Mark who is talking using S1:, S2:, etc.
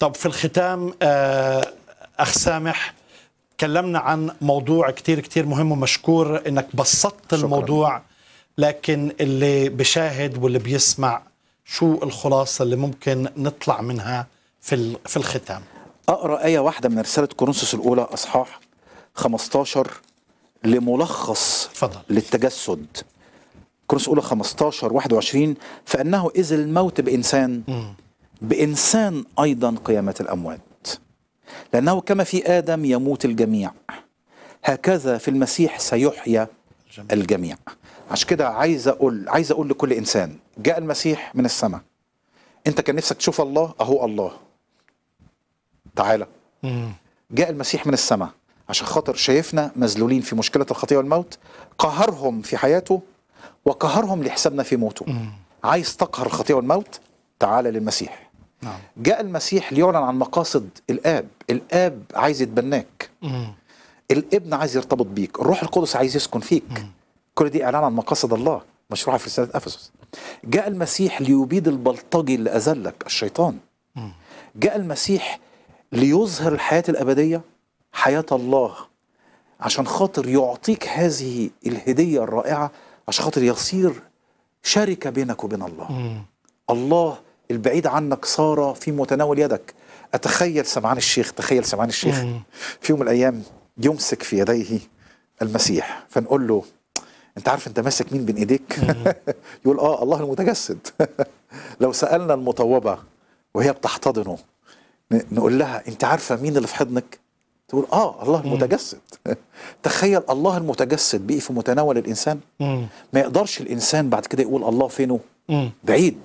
S1: طب في الختام آه، أخ سامح تكلمنا عن موضوع كتير كتير مهم ومشكور انك بسطت الموضوع لكن اللي بشاهد واللي بيسمع شو الخلاصة اللي ممكن نطلع منها في في الختام
S2: أقرأ آية واحدة من رسالة كورنثوس الأولى أصحاح 15 لملخص فضل. للتجسد كورنثوس الأولى 15 21 فأنه إذ الموت بإنسان م. بإنسان أيضا قيامة الأموات لأنه كما في آدم يموت الجميع هكذا في المسيح سيحيا الجميع عشان كده عايز أقول عايز أقول لكل إنسان جاء المسيح من السماء أنت كان نفسك تشوف الله أهو الله تعالى جاء المسيح من السماء عشان خاطر شايفنا مذلولين في مشكلة الخطية والموت قهرهم في حياته وقهرهم لحسابنا في موته عايز تقهر الخطية والموت تعالى للمسيح نعم. جاء المسيح ليعلن عن مقاصد الآب الآب عايز يتبناك مم. الابن عايز يرتبط بيك الروح القدس عايز يسكن فيك مم. كل دي إعلان عن مقاصد الله مشروعة في رسالة أفسس جاء المسيح ليبيد البلطجي اللي أذلك الشيطان مم. جاء المسيح ليظهر الحياة الأبدية حياة الله عشان خاطر يعطيك هذه الهدية الرائعة عشان خاطر يصير شركة بينك وبين الله مم. الله البعيد عنك صار في متناول يدك أتخيل سمعان الشيخ تخيل سمعان الشيخ في يوم من الأيام يمسك في يديه المسيح فنقول له انت عارف انت ماسك مين بين ايديك يقول اه الله المتجسد لو سالنا المطوبه وهي بتحتضنه نقول لها انت عارفه مين اللي في حضنك تقول اه الله المتجسد تخيل الله المتجسد بقي في متناول الانسان ما يقدرش الانسان بعد كده يقول الله فينه بعيد